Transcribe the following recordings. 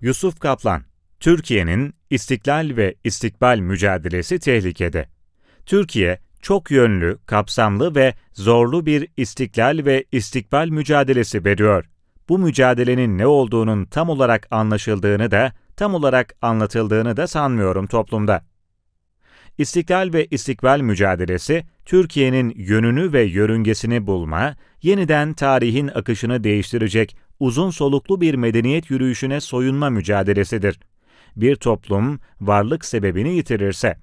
Yusuf Kaplan, Türkiye'nin istiklal ve istikbal mücadelesi tehlikede. Türkiye, çok yönlü, kapsamlı ve zorlu bir istiklal ve istikbal mücadelesi veriyor. Bu mücadelenin ne olduğunun tam olarak anlaşıldığını da, tam olarak anlatıldığını da sanmıyorum toplumda. İstiklal ve istikbal mücadelesi Türkiye'nin yönünü ve yörüngesini bulma, yeniden tarihin akışını değiştirecek uzun soluklu bir medeniyet yürüyüşüne soyunma mücadelesidir. Bir toplum varlık sebebini yitirirse,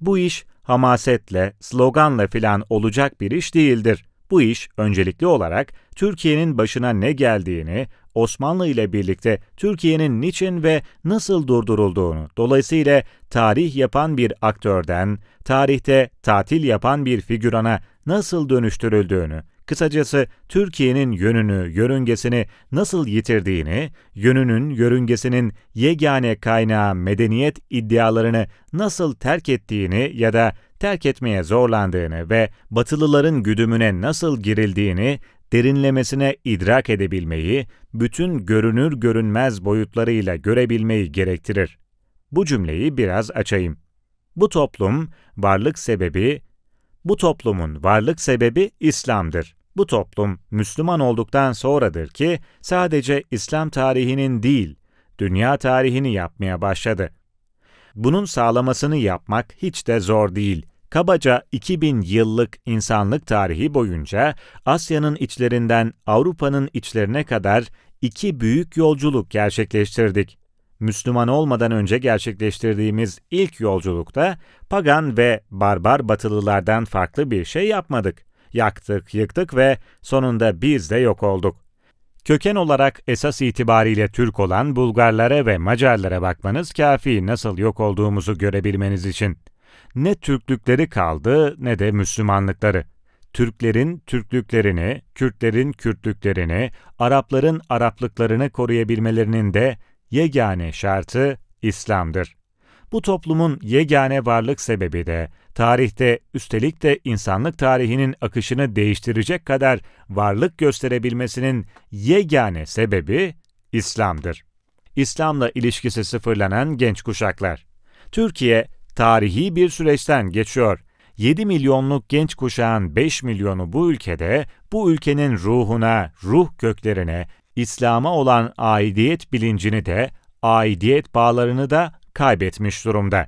bu iş hamasetle, sloganla filan olacak bir iş değildir. Bu iş öncelikli olarak Türkiye'nin başına ne geldiğini, Osmanlı ile birlikte Türkiye'nin niçin ve nasıl durdurulduğunu, dolayısıyla tarih yapan bir aktörden, tarihte tatil yapan bir figürana nasıl dönüştürüldüğünü, kısacası Türkiye'nin yönünü, yörüngesini nasıl yitirdiğini, yönünün, yörüngesinin yegane kaynağı medeniyet iddialarını nasıl terk ettiğini ya da terk etmeye zorlandığını ve Batılıların güdümüne nasıl girildiğini derinlemesine idrak edebilmeyi, bütün görünür görünmez boyutlarıyla görebilmeyi gerektirir. Bu cümleyi biraz açayım. Bu toplum varlık sebebi, bu toplumun varlık sebebi İslam'dır. Bu toplum Müslüman olduktan sonradır ki sadece İslam tarihinin değil, dünya tarihini yapmaya başladı. Bunun sağlamasını yapmak hiç de zor değil. Kabaca 2000 yıllık insanlık tarihi boyunca Asya'nın içlerinden Avrupa'nın içlerine kadar iki büyük yolculuk gerçekleştirdik. Müslüman olmadan önce gerçekleştirdiğimiz ilk yolculukta pagan ve barbar batılılardan farklı bir şey yapmadık. Yaktık, yıktık ve sonunda biz de yok olduk. Köken olarak esas itibariyle Türk olan Bulgarlara ve Macarlara bakmanız kafi nasıl yok olduğumuzu görebilmeniz için. Ne Türklükleri kaldı ne de Müslümanlıkları. Türklerin Türklüklerini, Kürtlerin Kürtlüklerini, Arapların Araplıklarını koruyabilmelerinin de yegane şartı İslam'dır. Bu toplumun yegane varlık sebebi de tarihte üstelik de insanlık tarihinin akışını değiştirecek kadar varlık gösterebilmesinin yegane sebebi İslam'dır. İslam'la ilişkisi sıfırlanan genç kuşaklar. Türkiye tarihi bir süreçten geçiyor. 7 milyonluk genç kuşağın 5 milyonu bu ülkede, bu ülkenin ruhuna, ruh köklerine, İslam'a olan aidiyet bilincini de, aidiyet bağlarını da kaybetmiş durumda.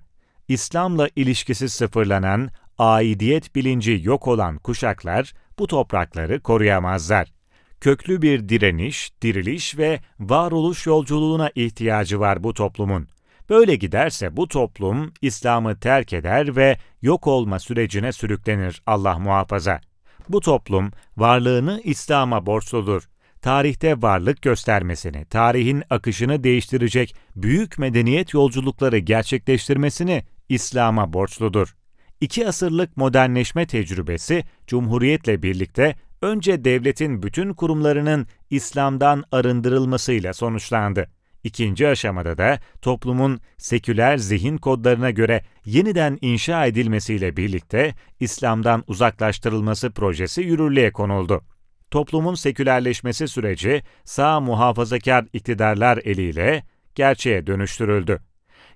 İslam'la ilişkisi sıfırlanan, aidiyet bilinci yok olan kuşaklar bu toprakları koruyamazlar. Köklü bir direniş, diriliş ve varoluş yolculuğuna ihtiyacı var bu toplumun. Böyle giderse bu toplum İslam'ı terk eder ve yok olma sürecine sürüklenir Allah muhafaza. Bu toplum varlığını İslam'a borçludur. Tarihte varlık göstermesini, tarihin akışını değiştirecek büyük medeniyet yolculukları gerçekleştirmesini İslam'a borçludur. İki asırlık modernleşme tecrübesi Cumhuriyetle birlikte önce devletin bütün kurumlarının İslam'dan arındırılmasıyla sonuçlandı. İkinci aşamada da toplumun seküler zihin kodlarına göre yeniden inşa edilmesiyle birlikte İslam'dan uzaklaştırılması projesi yürürlüğe konuldu. Toplumun sekülerleşmesi süreci sağ muhafazakar iktidarlar eliyle gerçeğe dönüştürüldü.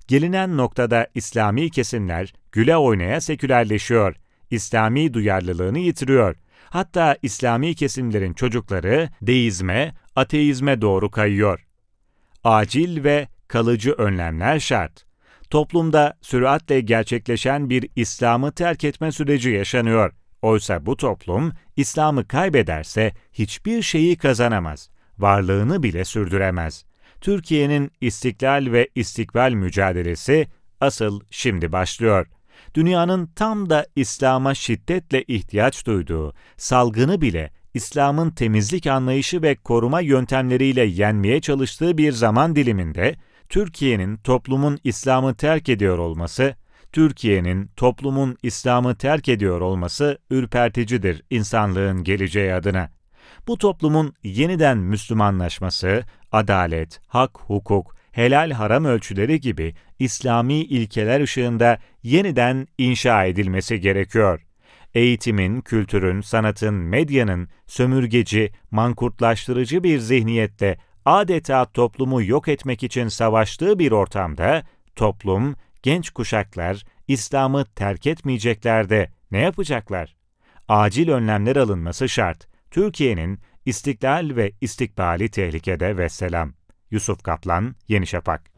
Gelinen noktada İslami kesimler güle oynaya sekülerleşiyor, İslami duyarlılığını yitiriyor. Hatta İslami kesimlerin çocukları deizme, ateizme doğru kayıyor acil ve kalıcı önlemler şart. Toplumda süratle gerçekleşen bir İslam'ı terk etme süreci yaşanıyor. Oysa bu toplum İslam'ı kaybederse hiçbir şeyi kazanamaz, varlığını bile sürdüremez. Türkiye'nin istiklal ve istikbal mücadelesi asıl şimdi başlıyor. Dünyanın tam da İslam'a şiddetle ihtiyaç duyduğu, salgını bile İslam'ın temizlik anlayışı ve koruma yöntemleriyle yenmeye çalıştığı bir zaman diliminde Türkiye'nin toplumun İslam'ı terk ediyor olması, Türkiye'nin toplumun İslam'ı terk ediyor olması ürperticidir insanlığın geleceği adına. Bu toplumun yeniden Müslümanlaşması, adalet, hak, hukuk, helal haram ölçüleri gibi İslami ilkeler ışığında yeniden inşa edilmesi gerekiyor eğitimin, kültürün, sanatın, medyanın sömürgeci, mankurtlaştırıcı bir zihniyette adeta toplumu yok etmek için savaştığı bir ortamda toplum, genç kuşaklar İslam'ı terk etmeyecekler de ne yapacaklar? Acil önlemler alınması şart. Türkiye'nin istiklal ve istikbali tehlikede ve selam. Yusuf Kaplan, Yeni Şafak